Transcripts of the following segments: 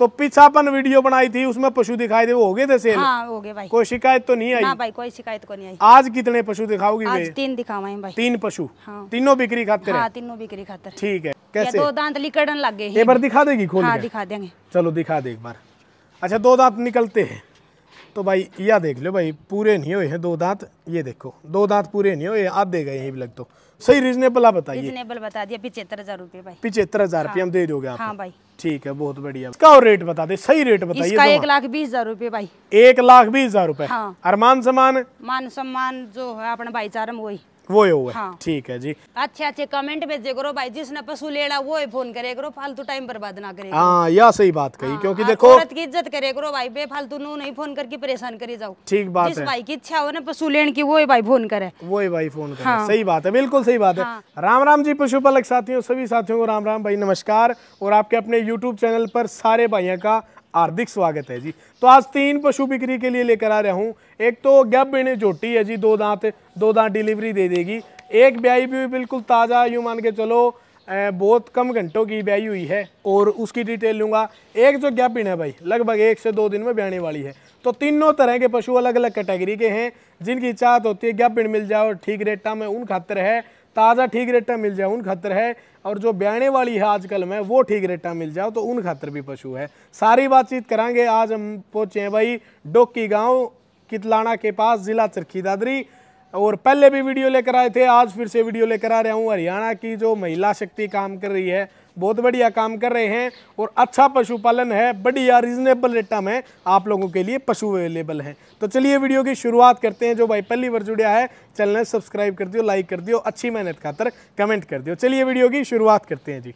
तो पिछापन वीडियो बनाई थी उसमें पशु दिखाई दे वो हो गए थे सेल हाँ, हो गए भाई कोई शिकायत तो नहीं आई ना भाई कोई शिकायत को तो नहीं आई आज कितने पशु दिखाओगी आज तीन दिखावाए भाई तीन पशु हाँ। तीनों बिक्री खाते हाँ, तीनों बिक्री खाते ठीक है कैसे दो दांत लिकड़न लग गए एक बार दिखा देगी खोल हाँ, दिखा देंगे चलो दिखा दे एक बार अच्छा दो दांत निकलते हैं तो भाई यह देख लो भाई पूरे नहीं हुए हैं दो दांत ये देखो दो दांत पूरे नहीं हुए दे गए हैं लग तो सही रीजनेबल आप बताइए रीजनेबल बता दिया पिछहत्तर हजार रूपए पिछहत्तर हजार रूपये हाँ। हम दे दोगे आप हाँ भाई ठीक है बहुत बढ़िया इसका और रेट बता दे सही रेट बताइए इसका एक लाख बीस हजार रूपए भाई एक लाख बीस हजार रूपए हाँ। और मान सम्मान मान सम्मान जो है अपना भाईचारा में वही वो ही होगा हाँ। ठीक है जी अच्छे अच्छे कमेंट भेजे करो भाई जिसने पशु लेना वो ही फोन करे करो फालतू टाइम बर्बाद ना करे हाँ यह सही बात कही हाँ, क्योंकि देखो औरत की इज्जत करे करो भाई बेफालतू नू नहीं फोन करके परेशान करी जाओ ठीक बात जिस है भाई की इच्छा हो ना पशु लेने की वो ही भाई फोन करे वो ही भाई फोन करे हाँ। सही बात है बिल्कुल सही बात है हाँ। राम राम जी पशुपालक साथियों सभी साथियों को राम राम भाई नमस्कार और आपके अपने यूट्यूब चैनल पर सारे भाइयों का हार्दिक स्वागत है जी तो आज तीन पशु बिक्री के लिए लेकर आ रहा हूँ एक तो गैप बेने जोटी है जी दो दांत दो दा डिलीवरी दे देगी एक ब्याई भी बिल्कुल ताज़ा यूँ मान के चलो बहुत कम घंटों की ब्याई हुई है और उसकी डिटेल लूँगा एक जो गैपिन है भाई लगभग एक से दो दिन में ब्याने वाली है तो तीनों तरह के पशु अलग अलग कैटेगरी के हैं जिनकी चाहत होती है गैपिन मिल जाए और ठीक रेटा में उन खातर है ताज़ा ठीक रेटा मिल जाए उन खातर है और जो ब्याने वाली है आजकल में वो ठीक रेटा मिल जाओ तो उन खातर भी पशु है सारी बातचीत करांगे आज हम पहुँचे हैं भाई डोकी गाँव कितलाना के पास ज़िला चरखी दादरी और पहले भी वीडियो लेकर आए थे आज फिर से वीडियो लेकर आ रहा हूँ हरियाणा की जो महिला शक्ति काम कर रही है बहुत बढ़िया काम कर रहे हैं और अच्छा पशुपालन है बढ़िया रीजनेबल रेटा में आप लोगों के लिए पशु अवेलेबल हैं तो चलिए वीडियो की शुरुआत करते हैं जो भाई पहली बार जुड़िया है चैनल सब्सक्राइब कर दियो लाइक कर दियो अच्छी मेहनत खातर कमेंट कर दियो चलिए वीडियो की शुरुआत करते हैं जी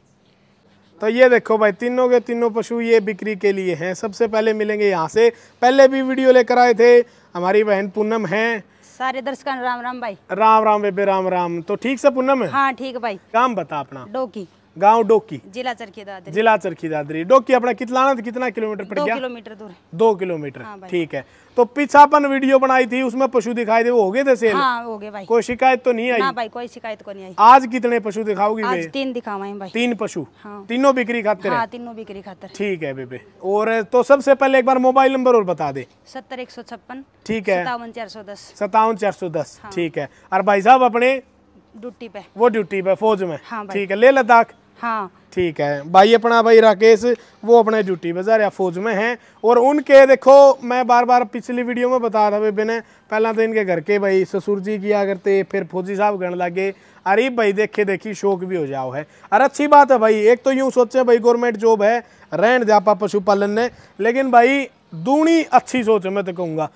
तो ये देखो भाई तीनों के तीनों पशु ये बिक्री के लिए हैं सबसे पहले मिलेंगे यहाँ से पहले भी वीडियो लेकर आए थे हमारी बहन पूनम हैं सारे दर्शकों राम राम भाई राम राम बेबे राम राम तो ठीक से पूनम हाँ ठीक भाई काम बता अपना डोकी गांव डोकी जिला चरखी दादरी जिला चरखी दादरी डोकी अपना कितलाना कितना किलोमीटर पड़ गया किलोमीटर दूर दो किलोमीटर हाँ ठीक है तो पीछा अपन वीडियो बनाई थी उसमें पशु दिखाई दे वो हो गए थे सेल हाँ, हो गए भाई कोई शिकायत तो नहीं आई भाई कोई शिकायत को नहीं आई आज कितने पशु दिखाओगी आज तीन दिखावा भाई तीन पशु हाँ। तीनों बिक्री खाते हाँ, तीनों बिक्री खाते ठीक है बेबे और तो सबसे पहले एक बार मोबाइल नंबर और बता दे सत्तर एक सौ छप्पन ठीक है सतावन चार सौ चार सौ दस हाँ। ठीक है और भाई साहब अपने ड्यूटी पे वो ड्यूटी पे फौज में हाँ ठीक है ले लद्दाख हाँ ठीक है भाई अपना भाई राकेश वो अपने ड्यूटी बजा या फौज में है और उनके देखो मैं बार बार पिछली वीडियो में बता रहा भाई बिना पहला तो इनके घर के भाई ससुर जी किया करते फिर फौजी साहब गण लगे अरे भाई देखे देखी शौक भी हो जाओ है अरे अच्छी बात है भाई एक तो यूं सोचे भाई गवर्नमेंट जॉब है रहन जापा पशुपालन ने लेकिन भाई दूनी अच्छी सोच मैं तो कहूँगा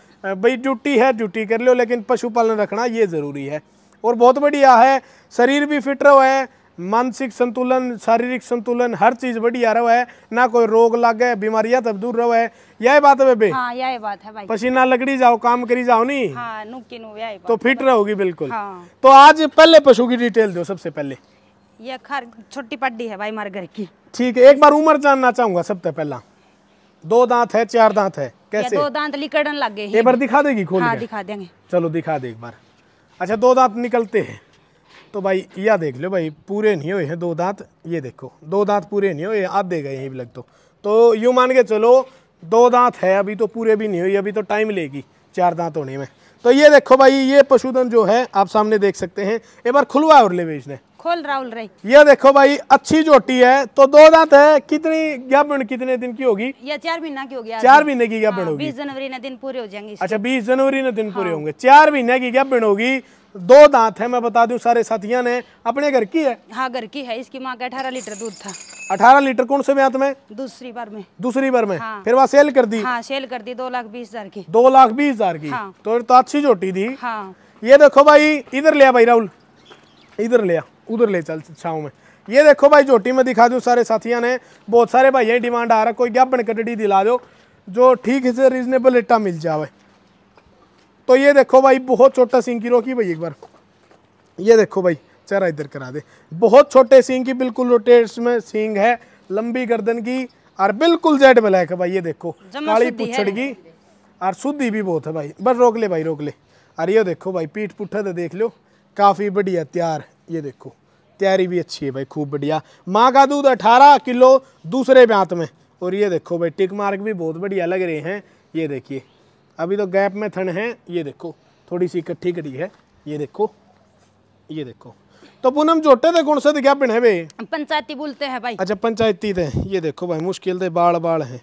भाई ड्यूटी है ड्यूटी कर लो लेकिन पशुपालन रखना ये ज़रूरी है और बहुत बढ़िया है शरीर भी फिट रहो है मानसिक संतुलन शारीरिक संतुलन हर चीज बढ़िया रहो है ना कोई रोग लागे बीमारियां तब दूर रहो है यही बात है बेबे हाँ, यही बात है भाई पसीना लकड़ी जाओ काम करी जाओ नी हाँ, नुकी नु, यही तो फिट रहोगी बिल्कुल हाँ। तो आज पहले पशु की डिटेल दो सबसे पहले ये खर छोटी पड्डी है भाई मार घर की ठीक है एक बार उम्र जानना चाहूंगा सबसे पहला दो दांत है चार दांत है कैसे दो दांत लिकड़न लगे एक बार दिखा देगी खोल हाँ, दिखा देंगे चलो दिखा दे एक बार अच्छा दो दांत निकलते हैं तो भाई यह देख लो भाई पूरे नहीं हुए हैं दो दांत ये देखो दो दांत पूरे नहीं हुए दे गए हैं लग तो तो यूँ मान के चलो दो दांत है अभी तो पूरे भी नहीं हुए अभी तो टाइम लेगी चार दांत होने में तो ये देखो भाई ये पशुधन जो है आप सामने देख सकते हैं एक बार खुलवा और ले ने खोल राहुल रही ये देखो भाई अच्छी जोटी है तो दो दांत है कितनी ज्ञापन कितने दिन की होगी या चार महीना की होगी चार महीने की ज्ञापन हाँ, होगी बीस जनवरी ने दिन पूरे हो जाएंगे अच्छा बीस जनवरी ने दिन पूरे हाँ। होंगे चार महीने की ज्ञापन होगी दो दांत है मैं बता दूं सारे साथियों ने अपने घर की है हाँ घर की है इसकी माँ का अठारह लीटर दूध था अठारह लीटर कौन से ब्यांत में दूसरी बार में दूसरी बार में हाँ। फिर वहाँ सेल कर दी हाँ सेल कर दी दो लाख बीस हजार की दो लाख बीस हजार की हाँ। तो, तो अच्छी चोटी थी हाँ। ये देखो भाई इधर लिया भाई राहुल इधर लिया उधर ले चल छाव में ये देखो भाई चोटी में दिखा दू सारे साथियों ने बहुत सारे भाई डिमांड आ रहा कोई गैपन कटड़ी दिला दो जो ठीक से रिजनेबल रेटा मिल जाए तो ये देखो भाई बहुत छोटा सिंह की रोकी भाई एक बार ये देखो भाई चेहरा इधर करा दे बहुत छोटे सींग की बिल्कुल रोटेट में सींग है लंबी गर्दन की और बिल्कुल जेड ब्लैक है भाई ये देखो काली पुछड़ की और सुधी भी बहुत है भाई बस रोक ले भाई रोक ले अरे ये देखो भाई पीठ पुठा तो देख लो काफ़ी बढ़िया तैयार ये देखो तैयारी भी अच्छी है भाई खूब बढ़िया माँ का दूध अठारह किलो दूसरे ब्यात में और ये देखो भाई टिक मार्क भी बहुत बढ़िया लग रहे हैं ये देखिए अभी तो गैप में थन है ये देखो थोड़ी सी इकट्ठी करी है ये देखो ये देखो तो पूनम जोटे थे कौन सा पिन है भाई पंचायती बोलते हैं भाई अच्छा पंचायती थे ये देखो भाई मुश्किल थे बाल बाल हैं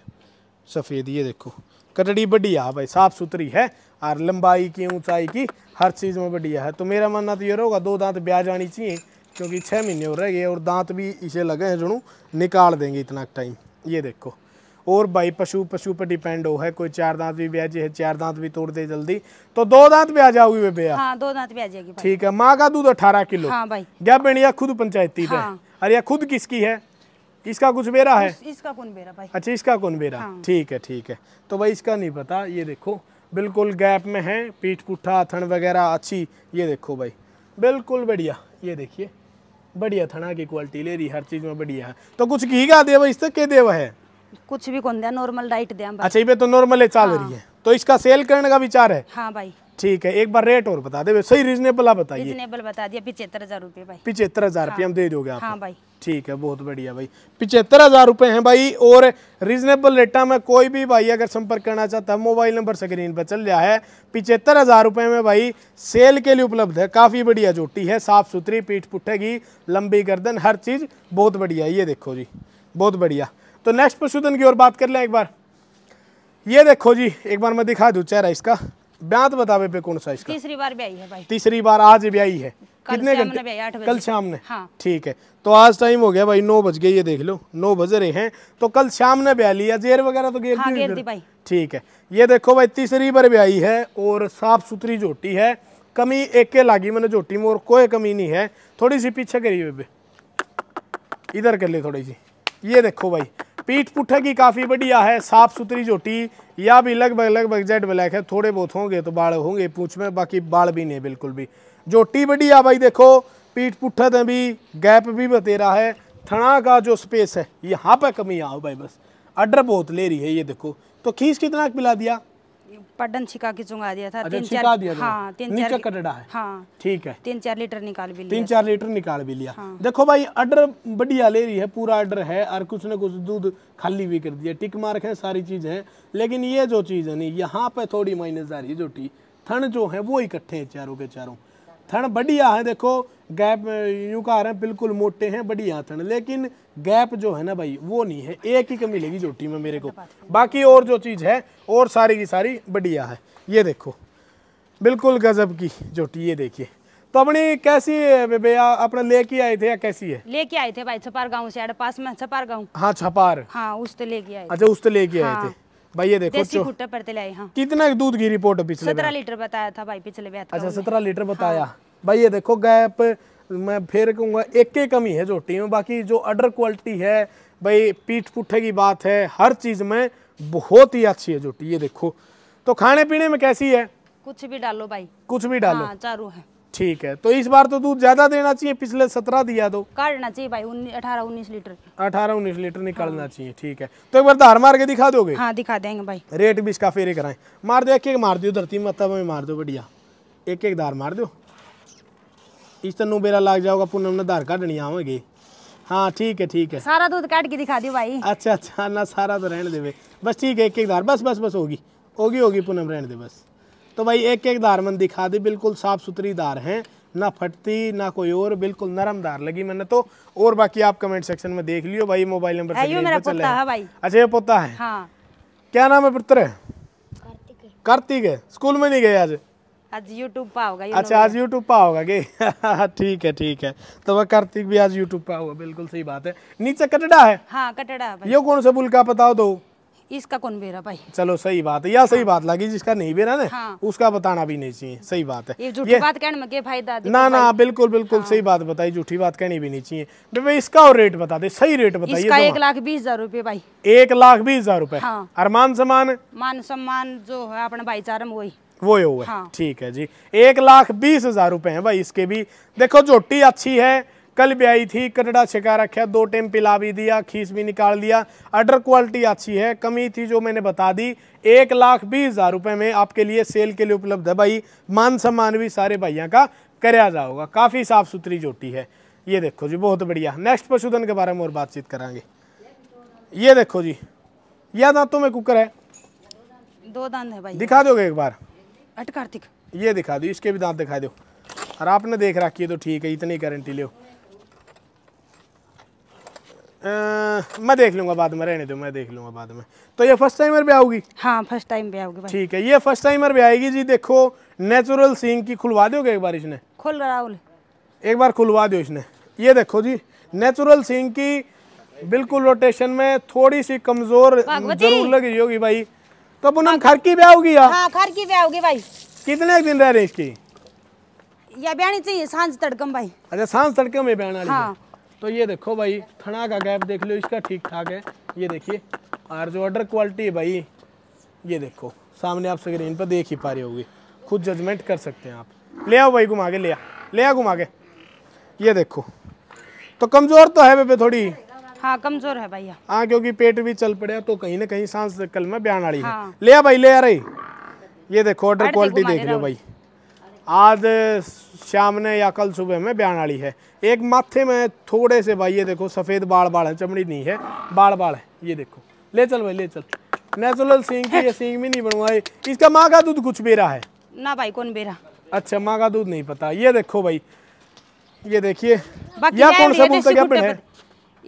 सफ़ेद ये देखो कटड़ी बढ़िया भाई साफ सुथरी है और लंबाई की ऊंचाई की हर चीज़ में बढ़िया है तो मेरा मानना तो ये रहोगा दो दांत ब्याह जानी चाहिए क्योंकि छह महीने हो रह गए और दांत भी इसे लगे हैं जुड़ू निकाल देंगे इतना टाइम ये देखो और भाई पशु पशु पर डिपेंड हो है कोई चार दांत भी ब्याजे है चार दांत भी तोड़ दे जल्दी तो दो दांत भी आ जाओगी वे भैया हाँ, दो दांत भी आ जाएगी ठीक है माँ का दूध अठारह किलो हाँ भाई क्या बेणिया खुद पंचायती है हाँ। अरे यह खुद किसकी है इसका कुछ बेरा है इसका कौन बेरा भाई अच्छा इसका कौन बेरा हाँ। ठीक है ठीक है तो भाई इसका नहीं पता ये देखो बिल्कुल गैप में है पीठ पुठा थन वगैरह अच्छी ये देखो भाई बिल्कुल बढ़िया ये देखिए बढ़िया थना की क्वालिटी ले रही हर चीज़ में बढ़िया है तो कुछ घी का देव तक के देव है कुछ भी कौन दिया नॉर्मल डाइट दिया अच्छा ये तो नॉर्मल है चाल हाँ। रही है तो इसका सेल करने का विचार है हाँ भाई ठीक है एक बार रेट और बता दे सही रीजनेबल आप बताइए रीजनेबल बता दिया पिछहत्तर हजार रूपए पिछहत्तर हजार रूपए हाँ। हम दे दोगे आप हाँ भाई ठीक है बहुत बढ़िया भाई पिछहत्तर हजार रूपए है भाई और रीजनेबल रेटा में कोई भी भाई अगर संपर्क करना चाहता है मोबाइल नंबर स्क्रीन पर चल रहा है पिछहत्तर हजार रूपए में भाई सेल के लिए उपलब्ध है काफी बढ़िया जोटी है साफ सुथरी पीठ पुठेगी लंबी गर्दन हर चीज बहुत बढ़िया ये देखो जी बहुत बढ़िया तो नेक्स्ट पशुधन की ओर बात कर लें एक बार ये देखो जी एक बार मैं दिखा दू चेहरा इसका ब्यात बतावे पे कौन सा इसका तीसरी बार ब्याई है भाई तीसरी बार आज ब्याई है कितने घंटे कल शाम ने हाँ। ठीक है तो आज टाइम हो गया भाई नौ बज गए ये देख लो नौ बज रहे हैं तो कल शाम ने ब्या लिया जेर वगैरह तो गेर, हाँ, गेर भाई ठीक है ये देखो भाई तीसरी बार ब्याई है और साफ सुथरी झोटी है कमी एक के लागी मैंने झोटी में और कोई कमी नहीं है थोड़ी सी पीछे करी हुई इधर कर ले थोड़ी सी ये देखो भाई पीठ पुठे की काफ़ी बढ़िया है साफ सुथरी जोटी या भी लगभग लगभग जेड ब्लैक है थोड़े बहुत होंगे तो बाल होंगे पूछ में बाकी बाल भी नहीं बिल्कुल भी जोटी बढ़िया भाई देखो पीठ पुट्ठे में भी गैप भी बतेरा है थना का जो स्पेस है यहाँ पर कमी आओ भाई बस अडर बहुत ले रही है ये देखो तो खींच कितना पिला दिया पड्डन छिका के चुंगा दिया था अच्छा, तीन चार हाँ तीन चार कटड़ा है हाँ ठीक है तीन चार लीटर निकाल भी लिया तीन चार लीटर निकाल भी लिया हाँ। देखो भाई ऑर्डर बढ़िया ले रही है पूरा ऑर्डर है और कुछ न कुछ दूध खाली भी कर दिया टिक मार्क है सारी चीज है लेकिन ये जो चीज है नहीं यहाँ पे थोड़ी माइनस आ रही है जो टी थन जो है वो इकट्ठे है चारों के चारों थन बढ़िया है देखो गैप यूँ कह रहे हैं बिल्कुल मोटे हैं बढ़िया थन लेकिन गैप जो है ना भाई वो नहीं है एक ही कमी लेगी जोटी में मेरे को बाकी और जो चीज़ है और सारी की सारी बढ़िया है ये देखो बिल्कुल गजब की जोटी ये देखिए तो अपनी कैसी है भैया अपने लेके आए थे या कैसी है लेके आए थे भाई छपार गांव से पास में छपार गांव हाँ छपार हाँ उस तो लेके आए अच्छा उस तो लेके आए हाँ। थे भाई ये देखो देसी घुट्टे पर ले हाँ। कितना दूध की रिपोर्ट है पिछले सत्रह लीटर बताया था भाई पिछले व्यक्ति अच्छा सत्रह लीटर बताया हाँ। भाई ये देखो गैप मैं फिर कहूंगा एक के कमी है जो टीम बाकी जो अडर क्वालिटी है भाई पीठ पुठे की बात है हर चीज में बहुत ही अच्छी है जो टी ये देखो तो खाने पीने में कैसी है कुछ भी डालो भाई कुछ भी डालो हाँ, चारू है ठीक है तो इस बार तो दूध ज्यादा देना चाहिए पिछले सत्रह दिया दो काटना चाहिए भाई अठारह उन्नीस लीटर अठारह उन्नीस लीटर निकालना हाँ। चाहिए ठीक है तो एक बार धार मार के दिखा दोगे हाँ दिखा देंगे भाई रेट भी इसका फेरे कराए मार दो एक एक मार दो धरती मत्ता में मार दो बढ़िया एक एक धार मार दो इस तेनों तो बेरा लाग जाओगा पूनम ने धार काटनी आवेगी हाँ ठीक है ठीक है सारा दूध काट के दिखा दो भाई अच्छा अच्छा ना सारा तो रहने दे बस ठीक है एक एक धार बस बस बस होगी होगी होगी पूनम रहने दे बस तो भाई एक एक दार मन दिखा दी बिल्कुल साफ़ सुथरी दार हैं ना फटती ना कोई और बिल्कुल नरम दार लगी मैंने तो और बाकी आप कमेंट सेक्शन में देख लियो भाई मोबाइल नंबर अच्छा ये पोता है हाँ। क्या नाम है पुत्र कार्तिक है स्कूल में नहीं गए आज आज यूट्यूब पा होगा अच्छा आज यूट्यूब पा होगा कि ठीक है ठीक है तो वह कार्तिक भी आज यूट्यूब पा होगा बिल्कुल सही बात है नीचे कटड़ा है हाँ कटड़ा ये कौन सा बुल का बताओ दो इसका कौन बेरा भाई चलो सही बात है या सही हाँ। बात लगी जिसका नहीं बेरा ना हाँ। उसका बताना भी नहीं चाहिए सही बात है ये बात कहने में फायदा ना ना बिल्कुल बिल्कुल हाँ। सही बात बताई झूठी बात कहनी भी नहीं चाहिए तो इसका और रेट बता दे सही रेट बताइए एक लाख बीस हजार रूपए भाई एक लाख बीस हजार रूपए हाँ। और मान सम्मान मान सम्मान जो है अपने भाईचारा में वही वो ही हुआ हाँ। ठीक है जी एक लाख बीस हजार रूपए है भाई इसके भी देखो झोटी अच्छी है कल भी आई थी कटड़ा छिका रखा दो टेम पिला भी दिया खीस भी निकाल दिया अडर क्वालिटी अच्छी है कमी थी जो मैंने बता दी एक लाख बीस हज़ार रुपये में आपके लिए सेल के लिए उपलब्ध है भाई मान सम्मान भी सारे भाइयों का कराया जाओगा काफ़ी साफ़ सुथरी जोटी है ये देखो जी बहुत बढ़िया नेक्स्ट पशुधन के बारे में और बातचीत करांगे ये देखो जी यह दांतों में कुकर है दो दांत है भाई दिखा दोगे एक बार अट कार्तिक ये दिखा दो इसके भी दांत दिखा दो और आपने देख रखी है तो ठीक है इतनी गारंटी लो मैं देख लूंगा बाद में रहने दो मैं देख लूंगा बाद में तो ये फर्स्ट टाइमर भी आओगी हाँ फर्स्ट टाइम भी आओगी ठीक है ये फर्स्ट टाइमर भी आएगी जी देखो नेचुरल सींग की खुलवा दोगे एक बार इसने खुल राहुल एक बार खुलवा दो इसने ये देखो जी नेचुरल सींग की बिल्कुल रोटेशन में थोड़ी सी कमजोर जरूर लग रही होगी भाई तो पूनम खर की भी आओगी यार हाँ, खर की भी आओगी भाई कितने दिन रह रहे इसकी या बहनी चाहिए सांझ तड़कम भाई अच्छा सांझ तड़कम में बहना हाँ। तो ये देखो भाई थना का गैप देख लो इसका ठीक ठाक है ये देखिए और जो ऑर्डर क्वालिटी है भाई ये देखो सामने आप स्क्रीन पर देख ही पा रही होगी खुद जजमेंट कर सकते हैं आप ले आओ भाई घुमा के ले आ ले आ घुमा के ये देखो तो कमज़ोर तो है बेबे थोड़ी हाँ कमज़ोर है भैया हाँ क्योंकि पेट भी चल पड़े तो कहीं ना कहीं सांस कल में बयान आ रही है हाँ। ले आ भाई ले आ रही ये देखो ऑर्डर क्वालिटी देख लो भाई आज शाम ने या कल सुबह में बयान आई है एक माथे में थोड़े से भाई ये देखो सफ़ेद बाढ़ बाढ़ है चमड़ी नहीं है बाढ़ बाढ़ है ये देखो ले चल भाई ले चल नेचुरल सिंह की ये सिंह भी नहीं बनवाई इसका माँ का दूध कुछ बेरा है ना भाई कौन बेरा अच्छा माँ का दूध नहीं पता ये देखो भाई ये देखिए यह कौन सा दूध का पेड़ है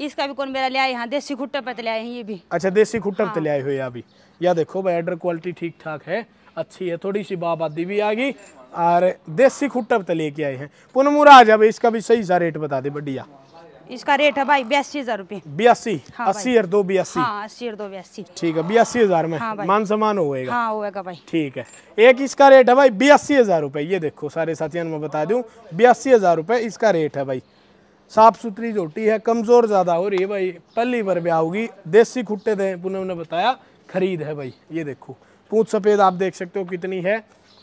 इसका भी कौन बेरा ले आए यहाँ देसी खुट्टा पे तो ले आए हैं ये भी अच्छा देसी खुट्टा पे तो हाँ। ले आए हुए अभी यह देखो भाई एडर क्वालिटी ठीक ठाक है अच्छी है थोड़ी सी बाबादी भी आ गई और देसी खुट्टा तो लेके आए हैं पुनमुरा आ इसका भी सही सा रेट बता दे बढ़िया इसका रेट है भाई बयासी हजार रूपए बयासी हाँ अस्सी और दो बयासी हाँ, अस्सी और दो बयासी ठीक है बयासी हजार में हाँ मान सम्मान होगा भाई ठीक है एक इसका रेट है भाई बयासी हजार रूपए ये देखो सारे साथियों में बता दू बयासी हजार रूपए इसका रेट है भाई साफ सुथरी जोटी है कमजोर ज्यादा हो रही है भाई पहली बार ब्याह होगी देसी खुट्टे थे पुनः ने बताया खरीद है भाई ये देखो पूछ सफ़ेद आप देख सकते हो कितनी है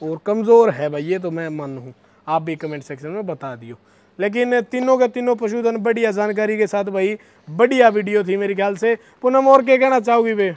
और कमज़ोर है भाई ये तो मैं मन हूँ आप भी कमेंट सेक्शन में बता दियो लेकिन तीनों के तीनों पशुधन बढ़िया जानकारी के साथ भाई बढ़िया वीडियो थी मेरे ख्याल से पूनम और क्या कहना चाहोगी भाई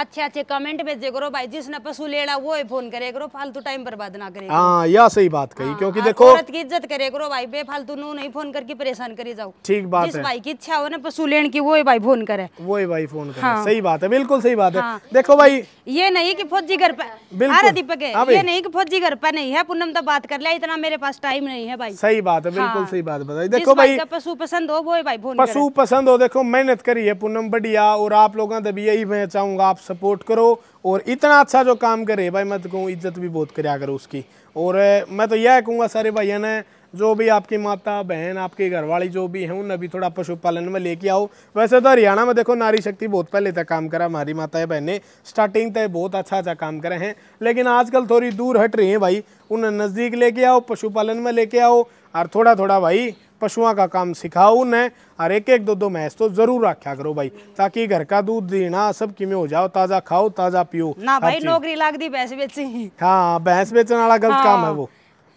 अच्छे अच्छे कमेंट भेजे करो भाई जिसने पशु लेना वो ही फोन करे करो फालतू टाइम बर्बाद ना करे हाँ यह सही बात कही आ, हाँ, क्योंकि देखो औरत की इज्जत करे करो भाई बे फालतू नू नहीं फोन करके परेशान करी जाओ ठीक बात जिस है। भाई की इच्छा हो ना पशु लेने की वो ही भाई फोन करे वो ही भाई फोन करे हाँ। सही बात है बिल्कुल सही बात है हाँ। देखो भाई ये नहीं की फौजी घर पर दीपक हाँ ये नहीं की फौजी घर पर नहीं है पूनम तो बात कर लिया इतना मेरे पास टाइम नहीं है भाई सही बात है बिल्कुल सही बात बताई देखो भाई पशु पसंद हो वो भाई फोन पशु पसंद हो देखो मेहनत करी है पूनम बढ़िया और आप लोगों तभी यही मैं चाहूंगा आप सपोर्ट करो और इतना अच्छा जो काम करे भाई मैं तो कहूँ इज्जत भी बहुत कराया करो उसकी और मैं तो यह कहूँगा सारे भैया ने जो भी आपकी माता बहन आपके घर वाली जो भी हैं उन्हें भी थोड़ा पशुपालन में लेके आओ वैसे तो हरियाणा में देखो नारी शक्ति बहुत पहले तक काम करा हमारी माता है बहनें स्टार्टिंग तक बहुत अच्छा अच्छा काम करे हैं लेकिन आजकल थोड़ी दूर हट रही हैं भाई उन्हें नज़दीक लेके आओ पशुपालन में लेके आओ और थोड़ा थोड़ा भाई पशुओं का काम सिखाओ उन्हें और एक एक दो दो महस तो जरूर रखा करो भाई ताकि घर का दूध देना सब किमें हो जाओ ताजा खाओ ताजा पियो ना भाई नौकरी लाग दी भैंस बेची हाँ भैंस बेचने वाला गलत काम है हाँ। वो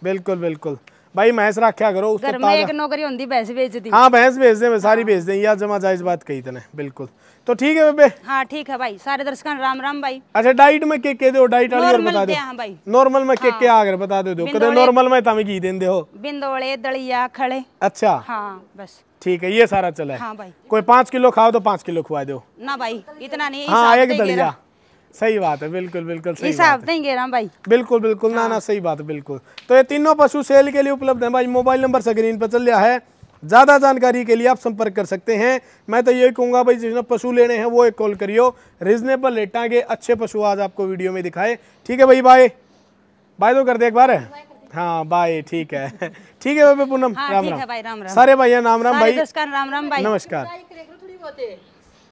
बिल्कुल बिल्कुल भाई भैंस रखा करो उस हाँ भैंस भेज दे सारी भेज दे यार जमा जायज बात कही तेने बिल्कुल तो ठीक है बेबे हाँ ठीक है भाई सारे दर्शक राम राम भाई अच्छा डाइट में के के दो डाइट वाली और बता दो नॉर्मल में के के हाँ। आगर बता दो कदे नॉर्मल में तमे की दे हो बिंदोले दलिया खड़े अच्छा हाँ बस ठीक है ये सारा चला है हाँ भाई कोई पाँच किलो खाओ तो पाँच किलो खुआ दो ना भाई इतना नहीं हाँ एक दलिया सही बात है बिल्कुल बिल्कुल सही बात नहीं गे रहा भाई बिल्कुल बिल्कुल ना ना सही बात बिल्कुल तो ये तीनों पशु सेल के लिए उपलब्ध है भाई मोबाइल नंबर स्क्रीन पर चल रहा है ज़्यादा जानकारी के लिए आप संपर्क कर सकते हैं मैं तो यही कहूँगा भाई जिसने पशु लेने हैं वो एक कॉल करियो रिजनेबल रेटा के अच्छे पशु आज आपको वीडियो में दिखाए ठीक है भाई बाय बाय तो कर दे एक बार हाँ बाय ठीक है ठीक है भाई पूनम राम राम सारे भाई राम राम भाई नमस्कार राम राम भाई नमस्कार